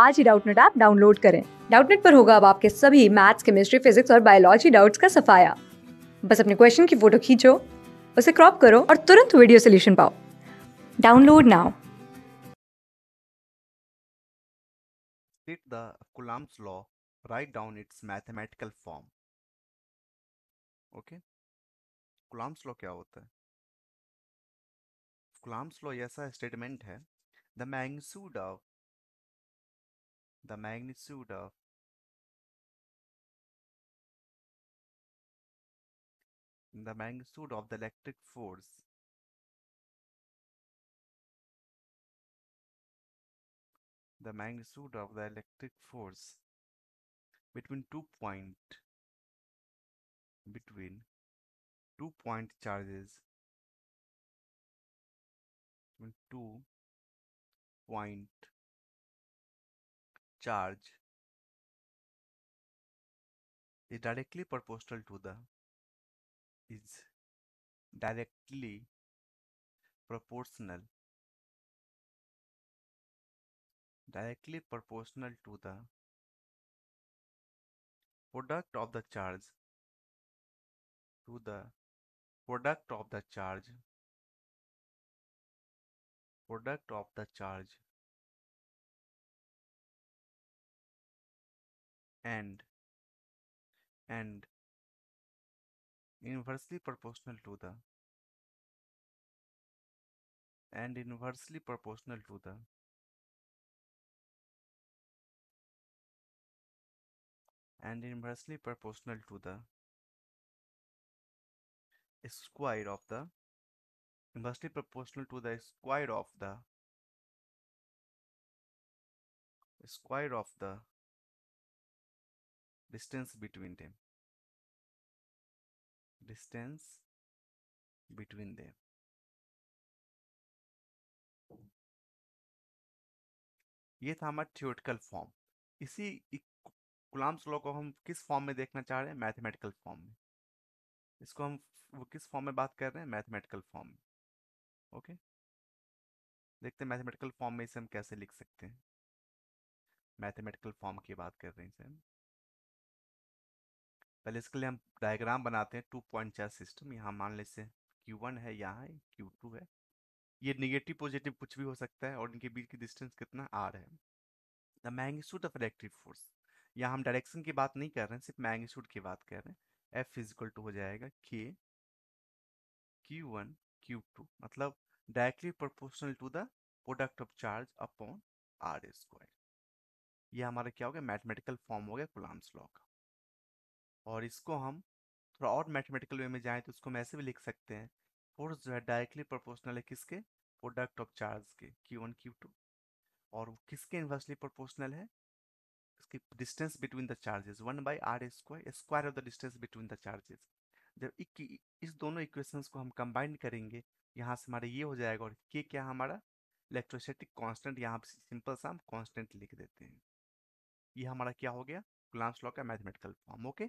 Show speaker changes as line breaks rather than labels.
आज ही Doubtnut app download करें डाउटनेट पर होगा अब आपके सभी मैथ्स केमिस्ट्री फिजिक्स और बायोलॉजी डाउट्स का सफाया बस अपने क्वेश्चन की फोटो खींचो उसे क्रॉप करो और तुरंत वीडियो सोल्यूशन पाओ download now
State the Coulomb's law, write down its mathematical form. Okay? Coulomb's law क्या होता है
Coulomb's law ऐसा स्टेटमेंट है The magnitude of the magnitude of the magnitude of the electric force the magnitude of the electric force between two point between two point charges between two point charge is directly proportional to the is directly proportional directly proportional to the product of the charge to the product of the charge product of the charge and and inversely proportional to the and inversely proportional to the and inversely proportional to the square of the inversely proportional to the square of the square of the distance between them distance between them
ये था हमारा theoretical form इसी गुलाम्स law को हम किस form में देखना चाह रहे हैं मैथमेटिकल फॉर्म में इसको हम वो किस फॉर्म में बात कर रहे हैं मैथमेटिकल फॉर्म में ओके देखते हैं मैथमेटिकल फॉर्म में इसे हम कैसे लिख सकते हैं मैथमेटिकल फॉर्म की बात कर रहे हैं इसे हम पहले इसके लिए हम डायग्राम बनाते हैं टू पॉइंट चार सिस्टम यहाँ मान लेते हैं क्यू वन है यहाँ है क्यू टू है ये निगेटिव पॉजिटिव कुछ भी हो सकता है और इनके बीच की डिस्टेंस कितना आर है the magnitude of electric force यहाँ हम डायरेक्शन की बात नहीं कर रहे हैं सिर्फ मैग्नीट्यूड की बात कर रहे हैं एफ फिजिकल टू हो जाएगा K Q one Q two मतलब directly proportional to the product of charge upon R square यह हमारा क्या हो गया मैथमेटिकल फॉर्म हो गया गुलाम्स लॉ का और इसको हम थोड़ा और मैथमेटिकल वे में जाएँ तो इसको हम ऐसे भी लिख सकते हैं फोर्स जो है डायरेक्टली प्रोपोर्शनल है किसके product of charge K Q one Q two और किसके इन्वर्सली प्रोपोर्शनल है इसकी distance between the charges one by R square square of the distance between the charges जब इस दोनों इक्वेशंस को हम कंबाइन करेंगे यहाँ से हमारा ये हो जाएगा और के क्या हमारा इलेक्ट्रोसिटिक कॉन्स्टेंट यहाँ सिंपल सा हम कॉन्स्टेंट लिख देते हैं ये हमारा क्या हो गया गुलाम्स लॉ का मैथमेटिकल फॉर्म ओके